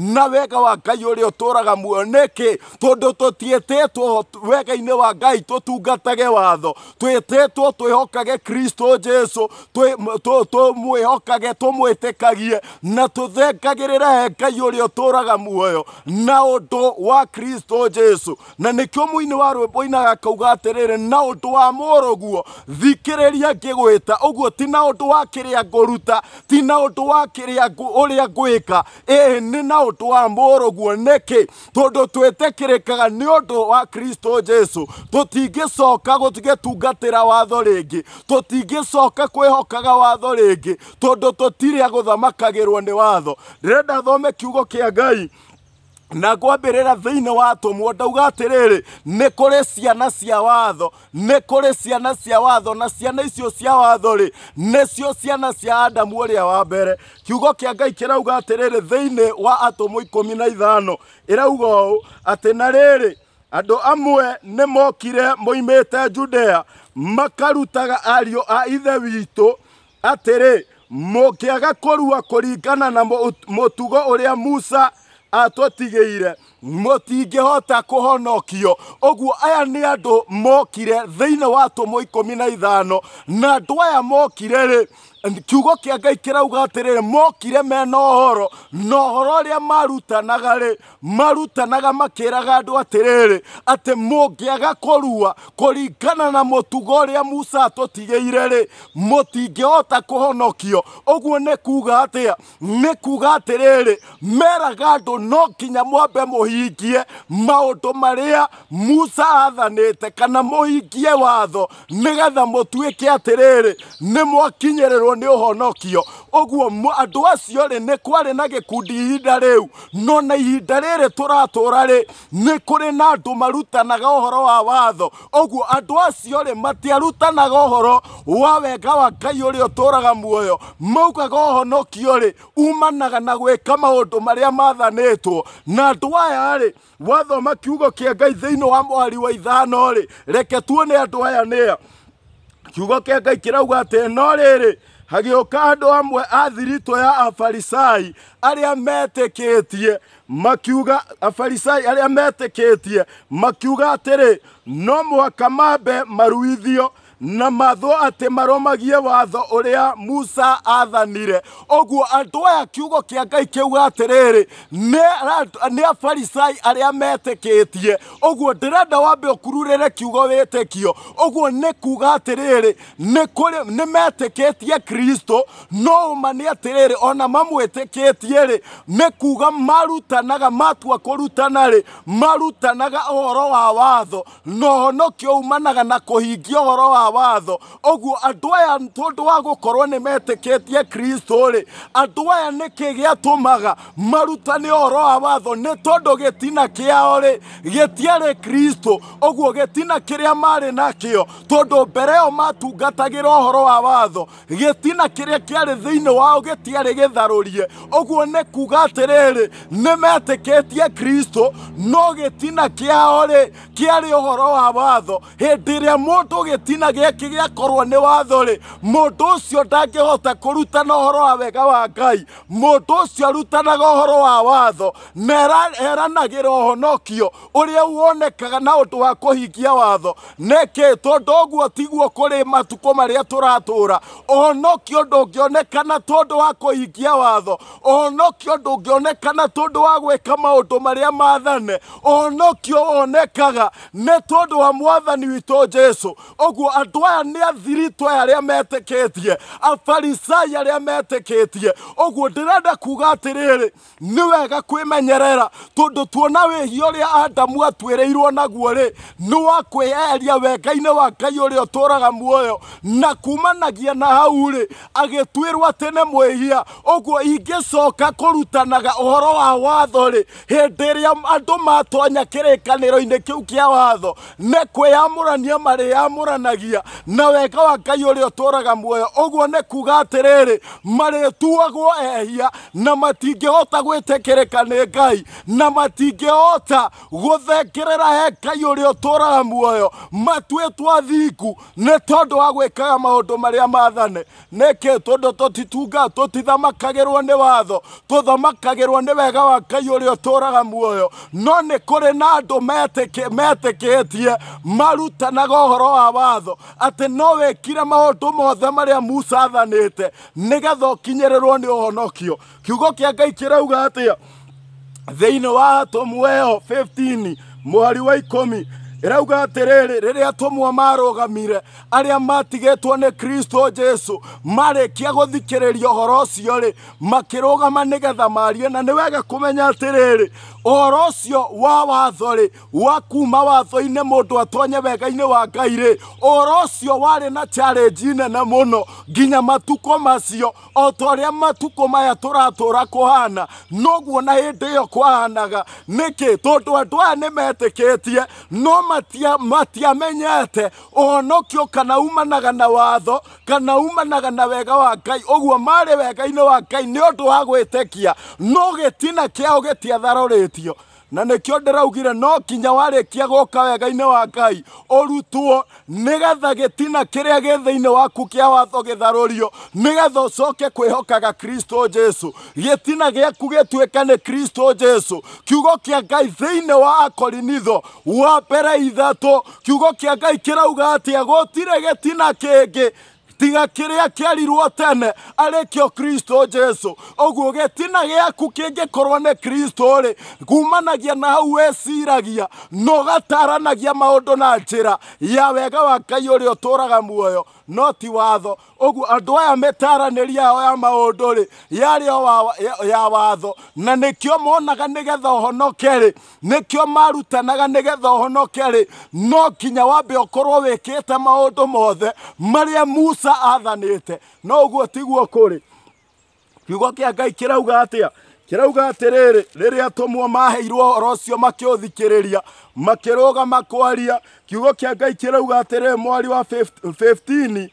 na wega wa ngai å rä a å tå raga muo nä kä tondå tå tiätätwo wega-inä wa ngai tå tungatage watho twätätwo twä hokage kristo jesu tå mwä hokage tå mwä tä kagie na tå thengagä rä ra he ngai å rä a å tå raga muoyo na å ndå wa kristo jesu na nä kä o må inä wa rwä mbo inaga kauga atä rä rä na å ndå wa må rå guo thikä rä ria ngä gwä ta å guo ti na å ndå wa kä rä a ngå ruta ti na å ndå wa kä rä a å rä a ngwä ka ä nä na mutu wa mboro guo niki tondu twitĩkĩrĩkaga nĩ ũndũ wa kristo jesu tũtingĩcoka gũgĩtungatĩra watho rĩngĩ tũtingĩcoka kwĩhokaga watho rĩngĩ tondũ tũtirĩ agũthamakagĩrwo nĩ watho ndĩrenda thome kiugo kia ngai na ngwambĩrĩra thĩinĩ wa tũmwo ndauga atĩrĩrĩ ni kuri ciana cia watho ni kuri ciana cia watho na ciana icio cia watho-rĩ nĩcio ciana cia adamu ũrĩa wa mbere kiugo kia ngai kĩrauga atĩrĩrĩ thĩinĩ wa atũmwo ikũmi na ithano ĩrauga ũũ atĩ na riri andũ amwe ni mokire moimĩte judea makarutaga ariũ a ithe witũ atĩrĩ mũngĩaga kũrua kũringana na mũtugo ũrĩa musa atwatigeire ah, mutingihota kuhonokio oguo aya ni andu mokire thiini wa tumu ikumi na ithano na andu aya mokire ri kiugo kia ngai kirauga atiriri mokire mena horo na horo ria marutanaga ri marutanaga makiraga andu atiriri ati mungiaga kurua kuringana na mutugo ria musa atutigiire ri mutingihota kuhonokio uguo ni kuga atia ni kuga atiriri meraga andu no nginya mwambe muhingie maundu maria musa athanite kana muhingie watho nigetha mutuike atiriri ni mwakinyirirwo gukorwo ni uhonokio oguo andu acio ri ni kwari na gikundi ihinda riu no na ihinda riri turatura ri ni kuri na andu marutanaga uhoro wa watho oguo andu acio ri matiarutanaga uhoro wa wega wa ngai uri uturaga muoyo maugaga uhonokio ri umanaga na gwika maundu maria mathanitwo na andu aya ri wathoma kiugo kia ngai thiini wa mwari wa ithano ri reke tuone andu aya nia kiugo kia ngai kirauga ati no riri hagioka andå amwe a ya afarisai arĩa metĩkĩtie makiuga afarisai arĩa metĩkĩtie makiuga atĩrĩ no mũhaka mambe maruithio na matho atä maromagie watho å rä a musa athanire å guo andå aya kiugo kä a ngai kä uga atä rä rä nä afarisai arä a metä kä tie å guo ndä renda wambe å kururä re kiugo wä tä kio å guo nä kuga atä rä rä nä metä kä tie kristo no å ma nä atä rä rä ona mamwä tä kä tie rä nä kuga marutanaga matua kå rutana rä marutanaga å horo wa watho no honokio umanaga na kå hingia å horo wa wa watho oguo andå aya tondå wa gå korwo nä kristo rä andå aya nä kä gä atå maga marutane å horo wa watho nä tondå gä tina kä ao rä gä tiarä kristo oguo gä tina kä rä a marä nakä o tondå mbere ä yo matungatagä ra å horo wa watho gä tina kä rä a kä arä thä inä wao gä tiarä gä tharå rie oguo nä kuga atä rä rä nä metä kä kristo no gä tina kä ao rä kä arä å horo wa watho hä ä rä a må ndå gä tina gäkä gä akorwo nä watho-rä må ndå å cio hota kå rutana å horo wa wega wa ngai må ndå å cio arutanaga å horo wa watho na honokio å rä a wonekaga na å ndå wa kå hingia watho nekĩ tondå guo tiguo kũrĩ matukå marĩa tũratũũra ũhonokio ndũngĩonekana tondũ wa kũ hingia watho ũhonokio onekana tondũ wa ndå marä a mathane honokio wonekaga nä tondå wa mwathani witå jesu guo andu aya nä athiritw aya arä a metä kä tie afarisai arä a metä kä tie å guo ndä renda kuga atä rä rä nä wega kwä menyerera tondå tuona wä hi å rä a adamu atuä rä irwo naguo rä nä wa kwä eheria wenga-inä wa ngai å rä a å tå raga muoyo na kumanagia na hau rä agä tuä rwo atä nä mwä hia å guo ingä coka kå rutanaga å horo wa watho rä hä ndä ä rä a andå matonya kä rä kanä ro-inä kä u kä a watho nä kwä yamå rania marä yamå ranagia makiria na wega wa ngai å rä a tå raga muoyo å guo nä kuga atä rä rä marä tuagwo ehia na matingä hota gwä tä kä rä ka nä ngai na matingä hota gå thengerera he ngai å rä a tå raga muoyo matuä twa thingu nä tondå wa gwä kaga maå ndå marä a mathane nä kä tondå tå titunga tithamakagä rwo nä watho tå thamakagä rwo nä wega wa ngai å rä a tå raga muoyo no nä kå rä na andå metä kä tie marutanaga å horo wa watho atä no wekire maundu mothe maria musa athanite nigetha ukinyirirwo ni uhonokio kiugo kia ngai kirauga atia thiini wa atomu 15 muhari wa ikumi irauga atiriri riria tumwe marugamire aria matigitwo ni kristo jesu marikia guthikiriria uhoro ucio ri makirugama nigetha marie na ni wega kumenya atiriri uhoro ucio wa watho ri wa kuma watho-ini mundu atonye wega-ini wa ngai ri uhoro ucio warĩ na challenge nene muno nginya matuko macio o ta ũrĩa matuko maya tũratũra kũhana noguo na hĩndĩ ĩyo kwahanaga niki tondu andũ aya nĩ metĩkĩtie no matia matiamenyete ũhonokio kana umanaga na watho kana umanaga na wega wa ngai ũguo marĩ wega ino wa ngai nĩ ũndũ wa gwĩtĩkia no gĩtina kĩao gĩtiatharũrĩtio na nikio ndiraugire no kinya kia goka wega ine wa ngai orutuo nigetha gitina kiria gi thiini waku kia watho githarurio nigetha ucoke kwihokaga kristo jesu gitina giaku gituike ni kristo jesu kiugo kia ngai thiini wa akorinitho wa mbere ithatu kiugo kia ngai kirauga ati agotire gitina kingi tiga kiria kiarirwo tene arikio kristo jesu oguo gitina giaku kingikorwo ni kristo ri kumanagia na hau weciragia no gataranagia maundu na njira ya wega wa ngai uria uturaga muoyo no ti watho ũguo andu aya mĩtaranĩri yao ya maũndũ rĩ yarĩ o ya watho na nikio monaga nigetha ũhonoke ri nikio marutanaga nigetha ũhonoke ri no nginya wambe ũkorwo wĩkĩte maundu mothe maria musa athanite no guo tiguo kuri kiugo kia ngai kirauga atia kirauga atiriri riria tumwo maheirwo horo ucio makiuthikiriria makirugama makwaria kiugo kia ngai kirauga atiriri mwari wa 15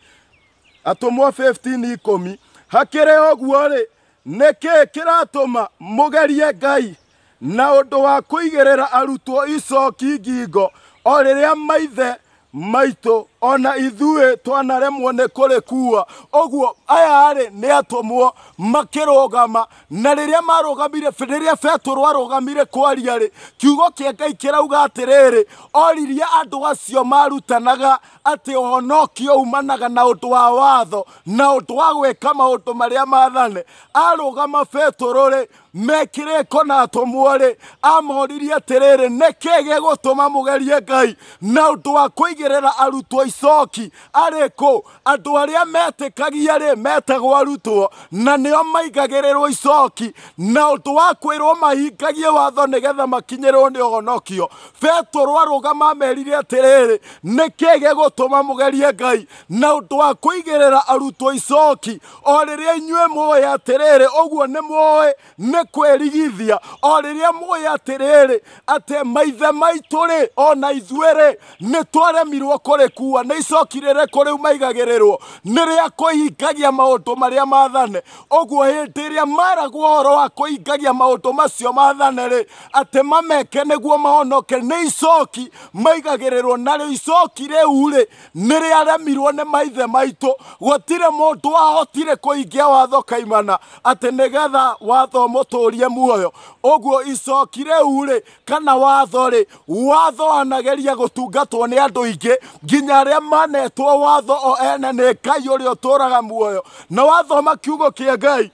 atumwo 15 ikumi hakire oguo ri niki kiratuma mugerie ngai na undu wa kuigirira arutwo icoki ngingo o riria maithe maitu ona ithuĩ twanaremwo nĩ kuwa oguo aya-rĩ nĩ atũmwo makirogama na riria marugamire rĩrĩa betũrũ arũgamire kwaria ri kiugo kĩa ngai kĩrauga atiriri oririe andu acio marutanaga atĩ ũhonokio umanaga na undu wa watho na undu wa gweka maundu maria mathane arũgama betũrũ-rĩ mekĩrĩko na atũmwo-rĩ amoririe atĩrĩrĩ nĩkĩ gĩgũtũma mugerie ngai na undu wa kũigĩrĩra arutwo icoki arä kå andå arä a metĩkagia rä metagwo arutwo na nĩo maigagĩrĩrwo icoki na ũndũ wa kwĩrwo mahingagie watho nĩgetha makinyĩrwo nĩ ũhonokio betũrwo arũgama merire atĩrĩrĩ nĩ kĩge gũtũma mũgerie ngai na ũndũ wa kũigĩrĩra arutwo icoki o rĩrĩa inyuĩ mũĩ atĩrĩrĩ ũguo nĩ mũĩ nĩ kwĩrigithia o rĩrĩa mũĩ atĩrĩrĩ atĩ maithe maitũ rĩ o na ithuĩ rĩ nĩ twaremirwo kũrĩkua igua nä icoki rä räkå rä u maigagä rä rwo nä rä maå ndå mathane å guo hä ä rä maragwo horo wa maå ndå macio mathane rä atä mameke nä guo mahonoke nä icoki maigagä rä rwo narä icoki rä u rä nä aremirwo maithe maitå gåtirä må ndå wahotire kå watho kaimana atä nä watho må muoyo å icoki u kana watho rä watho anageria gå tungatwo nä andå aingä nginya arĩa manetwo watho o ene nĩ ngai ũrĩa ũtũraga muoyo na wathoma kiugo kĩa ngai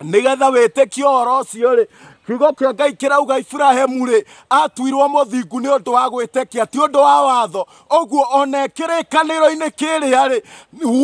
nĩgetha wĩtĩkio ũhoro cio ri kiugo kia ngai kirauga iburahĩmu ri atuirwo muthingu ni ũndũ wa kia ti ũndũ wa watho ũguo ona kirikaniro inĩ kĩrĩa rĩ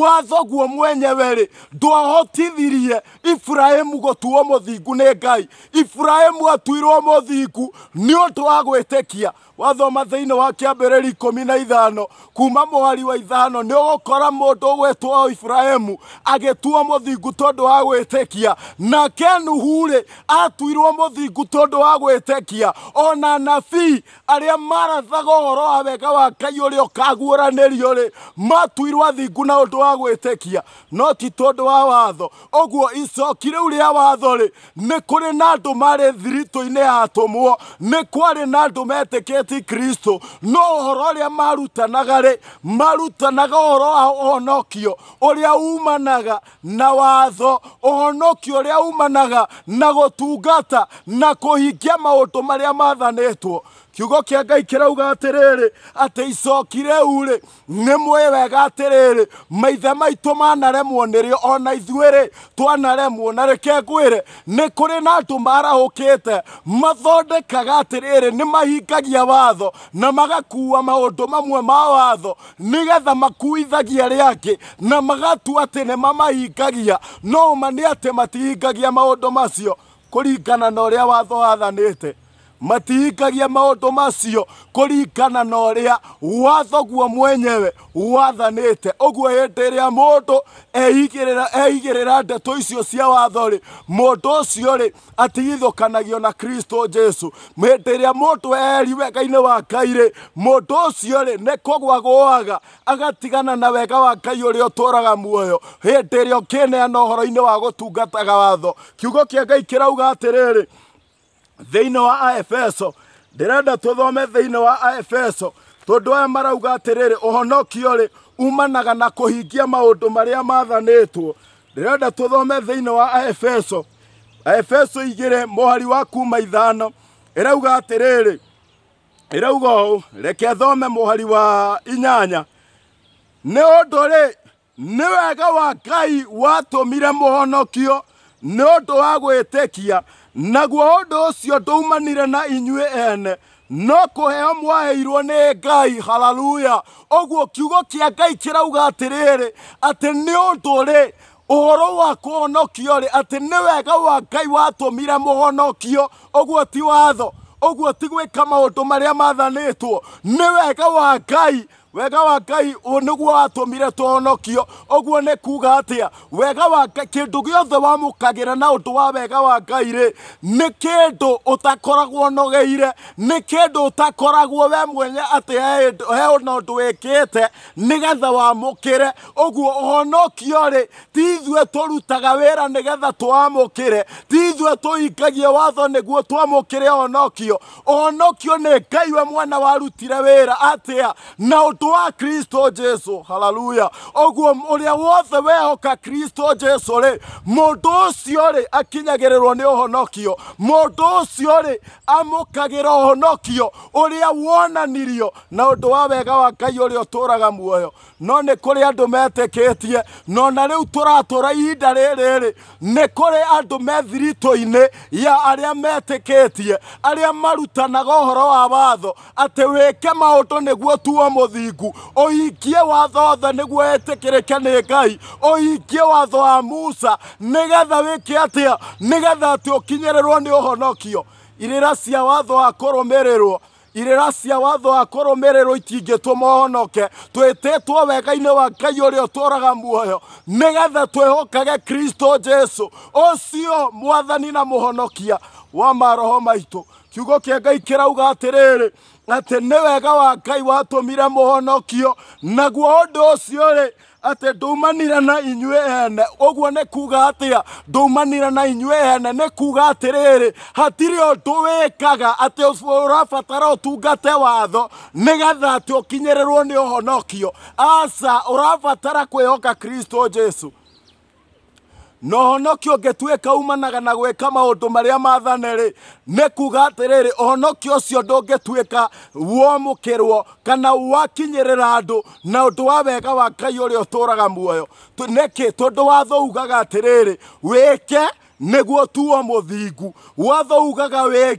watho guo mwenyewe rĩ ndwahotithirie iburahĩmu gũtuo muthingu ni ngai iburahĩmu atuirwo muthingu ni ũndũ wa kia wathoma thĩinĩ wa kĩambĩrĩria ikũmi na ithano kuma mũhari wa ithano nĩ ũgũkora mũndũ ũgwĩtwo Iburahĩmu agĩtuo muthingu tondu wa gwĩtĩkia nake Nuhu rĩ atuirwo muthingu tondu wa gwĩtĩkia ona nabii arĩa marathaga ũhoro wa wega wa Ngai ũrĩa ũkaguũranĩrio ri matuirwo athingu na undu wa gwĩtĩkia no ti tondu wa watho ũguo icoki rĩu rĩa watho ri ni kuri na andũ marĩ thiritu inĩ yatũmwo ni kwari na andũ metĩkĩtie ati kristo no horo ria marutanaga ri marutanaga horo wa honokio uria umanaga na watho uhonokio uria umanaga na gutungata na kuhingia maundu maria mathanetwo kiugo kia ngai kirauga atiriri ati icoki riu ri ni mwi wega atiriri maithe maitå manaremwo nä rä ona ithuä rä twanaremwo na rä kengwä re nä kå rä na andå marahå kä te mathondekaga atä rä rä nä mahingagia watho na magakuua maå ndå mamwe ma watho nä getha makuithagia rä angä na magatu atä nä mamahingagia no ma nä atä matihingagia maå ndå macio kå ringana na å rä a watho wathanä te matihingagia maundu macio kuringana na uria wathoguo mwenyewe wathanite uguo hindi iria mundu eigirira ndeto icio cia watho ri mundu ucio ri atigithukanagio na kristo jesu hindi iria mundu eri wega-ini wa ngai ri mundu ucio ri ni kugwa gwaga agatigana na wega wa ngai uria uturaga muoyo hindi iria ukineana uhoro-ini wa gutungataga watho kiugo kia ngai kirauga atiriri thä wa aefeso ndärenda tå thome thä wa aefeso tondå aya marauga atiriri rä å honokio rä umanaga na kå hingia maå ndå marä a mathanä two tå thome thä wa aefeso aefeso igire mohari wa kuma ithano ärauga atiriri rä ärauga å reke thome mohari wa inyanya nä å ndå rä nä wega wa ngai watå mire må honokio nä å ndå wa gwä tä kia naguo undu ucio ndaumanire na inyue ene no kuheo mwaheirwo ni ngai haleluya uguo kiugo kia ngai kirauga atiriri ati ni undu ri uhoro wa kuhonokio ri ati ni wega wa ngai watumire muhonokio uguo ti watho uguo ti gwika maundu maria mathanitwo ni wega wa ngai wega wa ngai niguo watumire tuhonokio uguo ni kuga atia wega wa ngai kindu giothe wamukagira na undu wa wega wa ngai ri ni kindu utakoragwo nogeire ni kindu utakoragwo we mwenye ati he na undu wikite nigetha wamukire uguo uhonokio ri ti ithuĩ tũrutaga wĩra nĩgetha twamũkĩre ti ithuĩ tũhingagia watho nĩguo twamũkĩre honokio honokio nĩ ngai we mwana warutire wĩra atia na ũndũ wa kristo jesu haleluya oguo uria wothe wehoka kristo jesu ri mundu ucio ri akinyagirirwo ni uhonokio mundu ucio ri amukagira uhonokio uria wonanirio na undu wa wega wa ngai uria uturaga muoyo no ni kuri andu metikitie no na riu turatura ihinda riri ri ni kuri andu methirito-ini ya aria metikitie aria marutanaga uhoro wa watho ati wike maundu niguo tuo muthingu ngu ũhingie watho othe nĩguo etĩkĩrĩke nĩ ngai ũhingie watho wa musa nigetha wĩke atia nigetha atĩ ũkinyĩrĩrwo nĩ ũhonokio irĩra cia watho wa kũrũmĩrĩrwo irira cia watho wa kũrũmĩrĩrwo itingĩtũma mohonoke twĩtĩtwo wega-inĩ wa ngai ũrĩa ũtũũraga muoyo nigetha twĩhokage kristo jesu ũcio mwathani na mũhonokia wa maroho maitu kiugo kĩa ngai kĩrauga atĩrĩrĩ ati nä wega wa ngai watå mire må honokio naguo å ndå å cio rä atä ndaumanire na inyuä ene å guo nä kuga atä a ndaumanire na inyuä ene nä kuga atä rä rä hatirä å ndå wä kaga atä å rabatara å tungate watho nä getha atä å kinyä rä rwo nä å honokio aca å rabatara kwä hoka kristo jesu no honokio ũngĩtuĩka umanaga na gwĩka maũndũ marĩa mathane-rĩ nĩ kuga atĩrĩrĩ ũhonokio ũcio ndũngĩtuĩka womũkĩrwo kana wakinyĩrĩra andũ na odo wa wega wa ngai ũrĩa ũtũũraga muoyo nĩkĩ tondũ watho ugaga atĩrĩrĩ wĩke niguo tuo må thingu wathougaga wä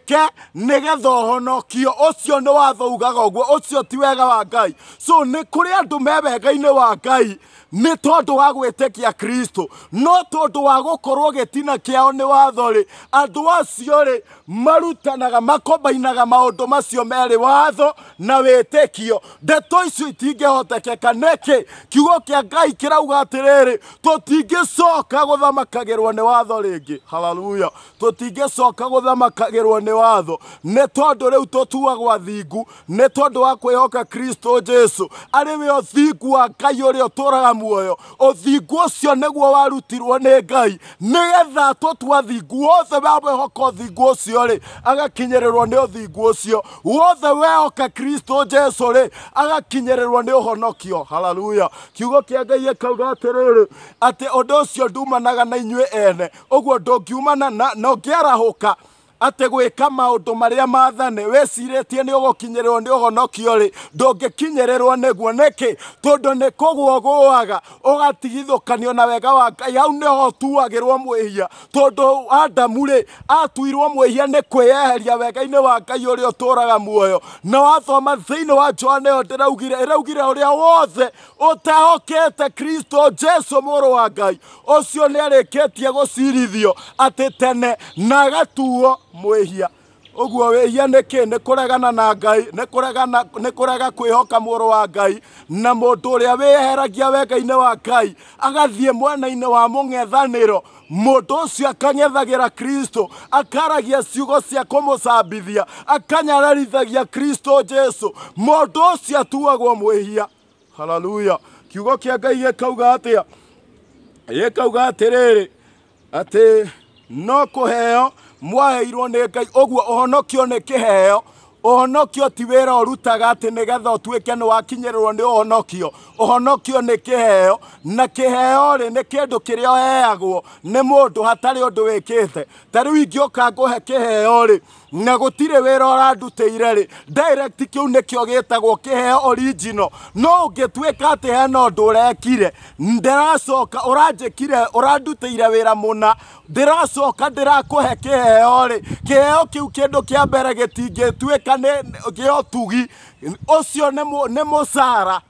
nä getha å honokio å cio nä wathougaga å guo å cio ti wega wa ngai so kå rä andå me wega inä wa ngai nä tondå wa gwä gwĩtĩkia kristo no tondå wa gå korwo gä tina kä ao nä watho rä andå acio rä marutanaga makombainaga ndå macio merä watho na wä tä kio ndeto icio itingä itingĩhotekeka nĩkĩ kiugo kä a ngai kä rauga atä rä rä tingä coka gå thamakagä rwo nä watho rä ingä haleluya tå tingäcoka gå thamakagä rwo nä watho nä tondå rä u tå tuagwa thingu nä tondå wa kwä hoka kristo jesu arä we å thingu wa ngai å rä a tå raga muoyo å thingu å cio nä guo warutirwo nä ngai nä getha tå tua thingu wothe wa mwihoka thingu å ri agakinyirirwo agakinyä rä rwo nä å thingu å cio wothe wehoka kristo jesu rä agakinyä rä rwo nä å honokio haleluya kiugo kä a ngai ekauga atiriri rä rä atä å ndå å cio ndumanaga na inyuä ene å guo tondu ngiuma na ka atä gwä ka maå ndå marä a mathane wä cirä tie nä å gå kinyä rä rwo nä å honokio rä ndå ngä kinyä rä rwo nä guo nä kä tondå nä kå guo gåaga å gatigithå kanio na wega wa ngai hau nä ho tuagä rwo mwä hia tondå adamu rä atuirwo mwä hia nä kwä eheria wega-inä wa ngai å rä a å tå raga muoyo na wathoma thä inä wa joa nä yo ndä raugire ä raugire å rä a wothe å tehokete kristo jesu må rå wa ngai å cio nä arä kä tie gå cirithio atä tene na agatuo mwihia uguo wihia nä kä nä kå regana na ngai nä kå rega kwä hoka mwå wa ngai na må ndå å rä a wä wega-inä wa ngai agathiä mwena-inä wa må ng'ethanä ro må ndå å cio akang'ethagä ra kristo akaragia ciugo cia kå må cambithia akanyararithagia kristo jesu må ndå å cio atuagwo mwä hia haleluya kiugo kä ngai gä kauga atä a gä kauga atä rä rä atä no kå heo mwaheirwo nä ngai å guo å honokio nä kä heo honokio ti nä wakinyä rä rwo nä ni honokio ni honokio nä kä heo na kiheo ri nä kindu ndå hatarä ni mundu hatari undu wikite ta riu he kä heo ri na gutire wira urandutire ri direct kiu nikio gitagwo kiheo original no ungituika ati hena undu urekire ndiracoka uranjikire urandutire wira muna ndiracoka ndirakuhe kiheo ri kiheo kiu kindu kia mbere gitingituika ni giotugi ucio ni mucara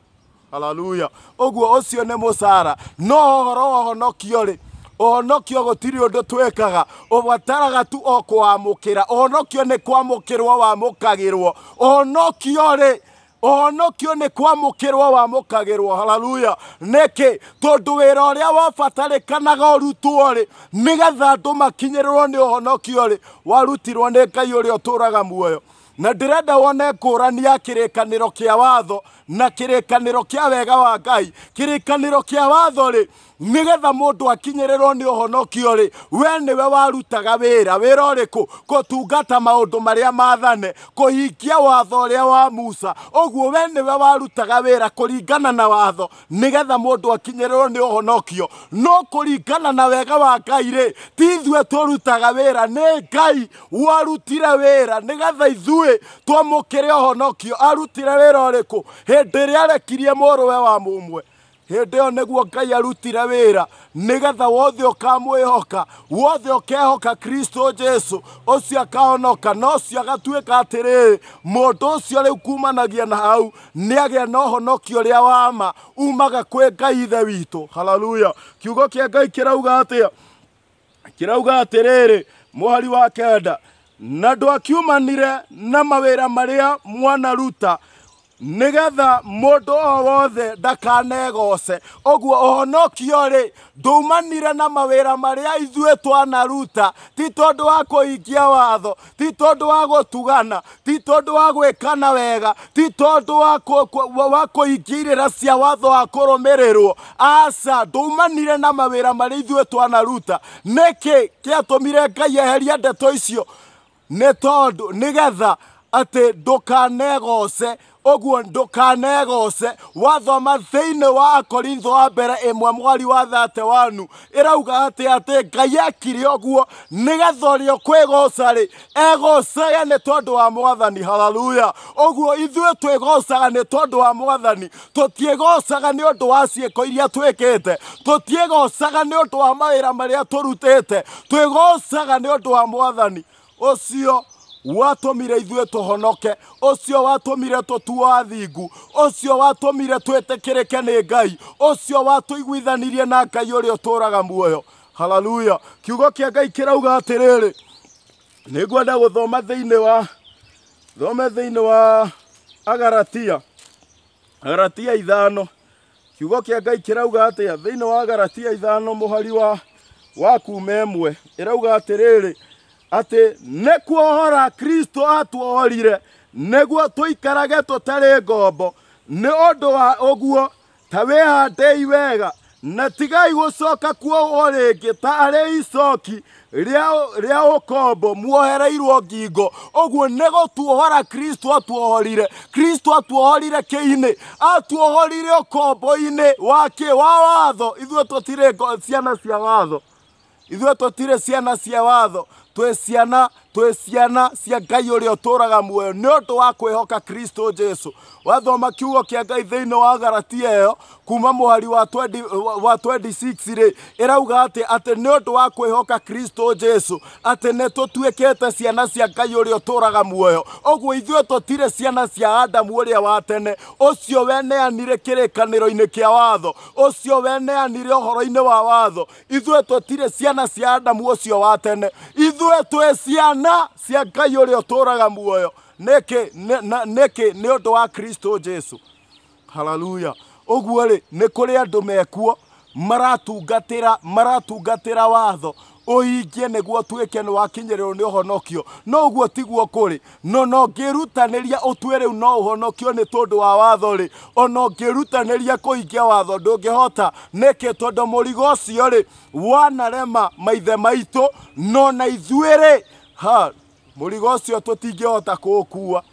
haleluya uguo ucio ni mucara no horo honokio ri honokio gutiri undu twekaga ubataraga tu o kwamukira honokio ni kwamukirwo wamukagirwo honokio ri honokio nä kwamå wamukagirwo haleluya niki tondu wira uria wabatarikanaga urutwo ri nigetha andu makinyĩrĩrwo nĩ ũhonokio ri warutirwo nĩ ngai ũrĩa ũtũraga muoyo na ndĩrenda wone ngũrani ya kĩrĩkanĩro kĩa watho na kirikaniro kia wega wa ngai kirikaniro kia watho ri nigetha mundu akinyiriro ni uhonokio ri we niwe warutaga wira wira uriku gutungata maundu maria mathane kuhingia watho uria wa musa uguo we niwe warutaga wira kuringana na watho nigetha mundu akinyiriro ni uhonokio no kuringana na wega wa ngai ri ti ithuĩ tũrutaga wĩra nĩ ngai warutire wĩra nĩgetha ithuĩ twamũkĩre ũhonokio arutire wĩra ũrĩkũ hĩ hĩndĩ ĩrĩa moro mũrũwe wa mũmwe hĩndĩ ĩyo nĩguo ngai arutire wĩra nĩgetha wothe ũkamwĩhoka wothe ũkehoka kristo jesu ũcio akahonoka na ũcio agatuĩka atĩrĩ mũndũ ũcio rĩu kumanagia na hau nĩagĩa na ũhonokio ũrĩa wa ma umaga kwĩ ngai ithe witũ haleluya kiugo kĩa ngai kĩrauga atĩa kĩrauga atĩrĩrĩ mũhari wa kenda na ndwakiumanire na mawĩra marĩa mwanaruta ruta nigetha mundu o wothe ndakanegoce oguo ũhonokio rĩ ndũumanire na mawĩra marĩa ithuĩ twanaruta ti tondũ wa kũhingia watho ti tondũ wa gũtugana ti tondũ wa gwĩkana wega ti tondũ wa kũhingia irĩra cia watho wa kũrũmĩrĩrwo aca ndũumanire na mawĩra marĩa ithuĩ twanaruta nĩkĩ kĩatũmire ngai eherie ndeto icio nĩ tondũ nĩgetha atĩ ndũkanegoce uguo ndukane gose wathoma thiini wa akorintho wa mbere imwe mwari wa thate wanu irauga ati ati ngai ekire uguo nigetha uria ukwigoca ri egocaga ni tondu wa mwathani haleluya uguo ithuĩ twigocaga ni tondu wa mwathani tutiĩgocaga nĩ ũndũ wa ciĩko iria twĩkĩte tutiĩgocaga nĩ ũndũ wa mawĩra marĩa tũrutĩte twĩgocaga nĩ ũndũ wa mwathani ũcio watumire ithuĩ tũhonoke ũcio watũmire tũtuo athingu ũcio watũmire twĩtĩkĩrĩke nĩ ngai ũcio watũiguithanirie na ngai ũrĩa ũtũũraga muoyo haleluya kiugo kĩa ngai kĩrauga atĩrĩrĩ nĩ ngwenda gũthoma thĩinĩ wa thome thĩinĩ wa agaratia agaratia ithano kiugo kĩa ngai kĩrauga atĩa thĩinĩ wa agaratia ithano mũhari wa wa kuuma ĩmwe ĩrauga atĩrĩrĩ atä nä kuohora kristo atuohorire nä guo tå ikarage tå tarä ngombo nä å ndå wa å guo ta wä wega na tigai gå coka kuohwo rä ngä ta arä icoki rä a å kombo muohereirwo ngingo å guo nä gå tuohora kristo atuohorire kristo atuohorire kä inä atuohorire å kombo-inä wa wa watho ithuä tå tirä ciana cia watho ithuä tå tirä ciana cia watho twesiana twä ciana cia ngai å rä tå raga muoyo nä å ndå wa kwä kristo jesu wathoma kiugo kä a ngai thä inä wa garatia ä yo kuma mũhari wa 26 rä ĩrauga atĩ atĩ nĩ ũndũ wa kwĩhoka kristo jesu atĩ nĩ tũtuĩkĩte ciana cia ngai ũrĩa ũtũũraga muoyo ũguo ithuĩ tũtirĩ ciana cia adamu ũrĩa wa tene ũcio we neanire kĩrĩkanĩro-inĩ kĩa watho ũcio we neanire ũhoro-inĩ wa watho ithuĩ tũtirĩ ciana cia adamu ũcio wa tene ithuĩ twĩ ciana ciana cia ngai å rä a tå raga muoyo nä kä nä å ndå wa kristo jesu haleluya å ri ni nä kå rä andå mekuo maratungatä maratungatä watho uhingie niguo tuike ni wakinyirwo ni uhonokio no guo tiguo kuri no no ngirutaniria utue riu no uhonokio ni tondu wa watho ri ona ngirutaniria kuhingia watho ndungihota niki tondu murigo ucio ri wanarema maithe maitu no na ithuĩ ha murigo ucio tutingihota kuukua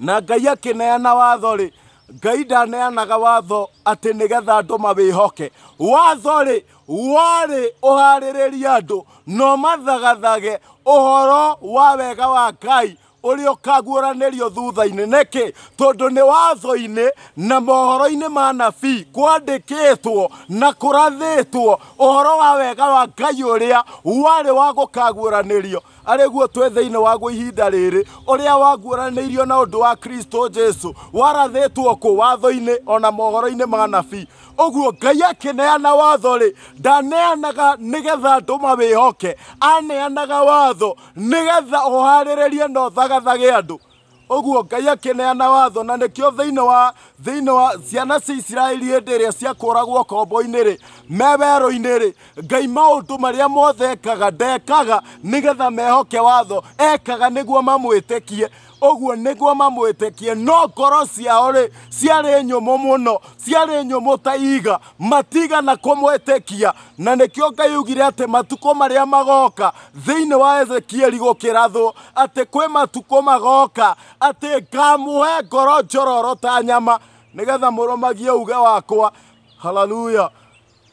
na ngai akineana watho ri ngai ndaneanaga watho atä nä getha andå mawähoke watho-rä warä å harä rä ria andå no mathagathage å horo wa wega wa ngai uri ukaguuranirio thutha-ini niki tondu ni watho-ini na mohoro-ini ma nabii kwandikitwo na kurathitwo uhoro wa wega wa ngai uria warĩ wa gukaguuranirio arä guo twä thä-inä waguo ihinda rĩrĩ ũrä a irio na undu wa kristo jesu warathĩtwo kũ watho-inĩ ona mohoro-inĩ ma nabii ũguo ngai akĩneana watho-rĩ ndaneanaga nĩgetha andũ mawĩhoke aneanaga watho nĩgetha uharirerie na thagathage andu uguo ngai akineana watho na nikio thiini wa thiini wa ciana cia isiraeli hindi iria ciakoragwo kombo-inĩ rĩ mewero-inĩ rĩ ngai maũndũ marĩa mothe ekaga ndekaga nĩgetha mehoke watho ekaga nĩguo mamwĩtĩkie uguo niguo mamwitikie no ngoro ciao ri ciarĩ nyũmũ mũno ciarĩ nyũmũ ta iga matigana kũmwĩtĩkia na nĩkĩo ngai ugire atĩ matuko maria magoka thĩinĩ wa ezekieli gũkĩrathwo atĩ kwĩ matuko magoka atĩ ngamũhe ngoro njororo ta nyama nigetha mũrũmagie uge wakwa haleluya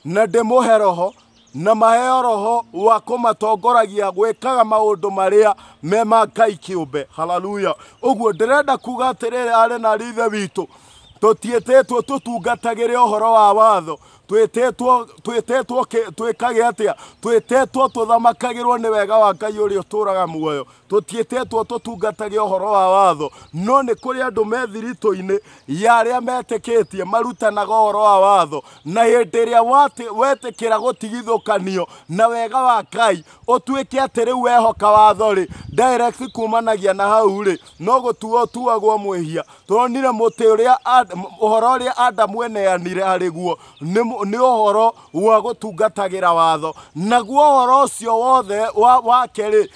na ndĩmũhe roho na maheo roho wako matongoragia gwikaga maundu maria me ma ngai kiumbe haleluya uguo ndirenda kuga atiriri ari na rithe witu tutiitetwo tutungatagire uhoro wa watho twitetwo twitetwo twikage atia twitetwo tuthamakagirwo ni wega wa ngai uria uturaga muoyo tutiitetwo tutungatage uhoro wa watho no ni kuri andu me thiritũ-inĩ ya arĩa metĩkĩtie marutanaga ũhoro wa watho na hĩndĩ ĩrĩa wetĩkĩra gũtigithũkanio na wega wa ngai ũtuĩke atĩ rĩu wehoka watho-rĩ direct kumanagia na hau-rĩ no gũtuo ũtuagwo mwĩhia tũronire mũtĩ ũrĩa ũhoro ũrĩa adamu eneanire harĩ guo nä å horo wa gå tungatagä ra watho naguo å horo å cio wothe wake-rä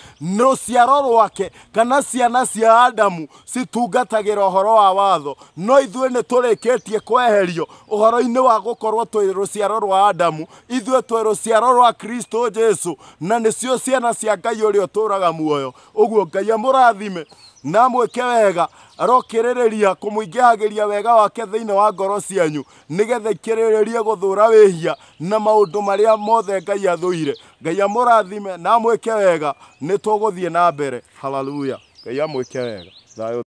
ciaro rwake kana ciana cia adamu citungatagä ra å horo wa watho no ithuä nä tå rä kä tie kweherio å horo-inä wa gå korwo twä ciaro rwa adamu ithuä twä ciaro rwa kristo jesu na nä cio ciana cia ngai å rä a å tå raga muoyo å guo ngai amå rathime na mwä ke wega arokirereria kumwingihagiria wega wake thiini wa ngoro cianyu nigetha ikiriririe guthura wihia na maundu maria mothe ngai athuire ngai amurathime na amwike wega nituguthie na mbere haleluya ngai amwike wega